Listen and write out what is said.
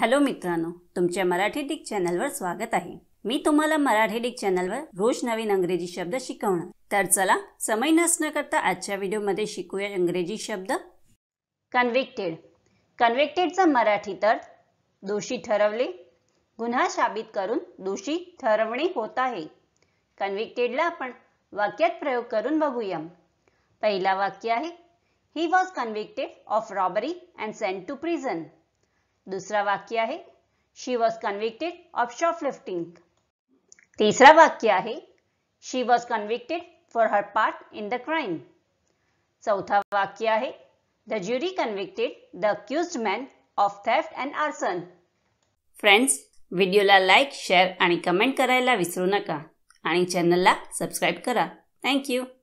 hello मित्रांनो तुमच्या Marathi Dick चॅनलवर स्वागत आहे मी तुम्हाला मराठी डिक चॅनलवर रोज नवीन अंग्रेजी शब्द शिकवणार तर चला समय नसण्याकरता करता आजच्या व्हिडिओमध्ये शिकूया इंग्रजी शब्द कन्व्हिक्टेड कन्व्हिक्टेडचा मराठी तर दोषी ठरवले गुन्हा साबित करून दोषी ठरवणे होत आहे ला आपण वाक्यात प्रयोग करून बघूया पहिला वाक्य आहे he was convicted of robbery and sent to prison दुसरा वाक्य आहे she was convicted of shop lifting तिसरा वाक्य आहे she was convicted for her part in the crime चौथा वाक्य आहे the jury convicted the accused man of theft and arson friends व्हिडिओला लाईक शेअर आणि कमेंट करायला विसरू नका आणि चॅनलला सबस्क्राईब करा थँक्यू